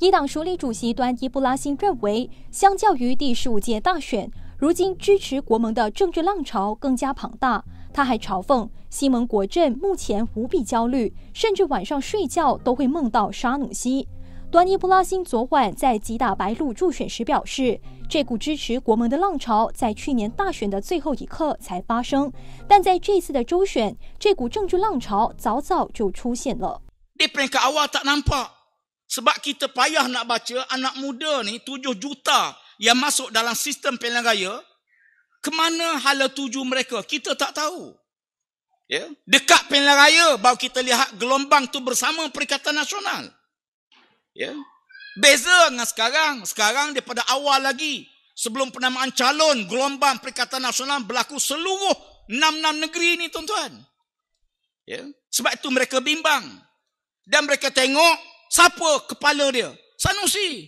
伊党署理主席端伊布拉辛认为，相较于第十五届大选，如今支持国盟的政治浪潮更加庞大。他还嘲讽西盟国阵目前无比焦虑，甚至晚上睡觉都会梦到沙努西。端尼布拉辛昨晚在吉打白露助选时表示，这股支持国盟的浪潮在去年大选的最后一刻才发生，但在这次的州选，这股政治浪潮早早就出现了。Sebab kita payah nak baca anak muda ni 7 juta yang masuk dalam sistem pilihan raya, kemana hala tuju mereka? Kita tak tahu. Ya? Dekat pilihan raya baru kita lihat gelombang tu bersama Perikatan Nasional. Ya? Beza dengan sekarang. Sekarang daripada awal lagi, sebelum penamaan calon, gelombang Perikatan Nasional berlaku seluruh 6-6 negeri ni tuan-tuan. Ya? Sebab itu mereka bimbang. Dan mereka tengok Siapa kepala dia? Sanusi.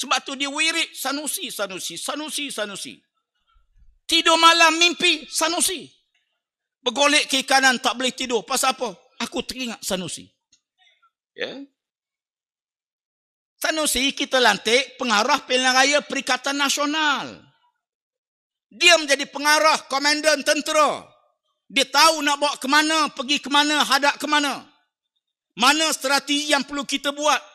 Sebab tu dia wirid sanusi, sanusi, sanusi, sanusi. Tidur malam mimpi sanusi. Bergolek ke kanan tak boleh tidur. Pasal apa? Aku teringat sanusi. Ya. Yeah. Sanusi kita lantik pengarah pilihan raya Perikatan Nasional. Dia menjadi pengarah komandan tentera. Dia tahu nak bawa ke mana, pergi ke mana, hadap ke mana. Mana strategi yang perlu kita buat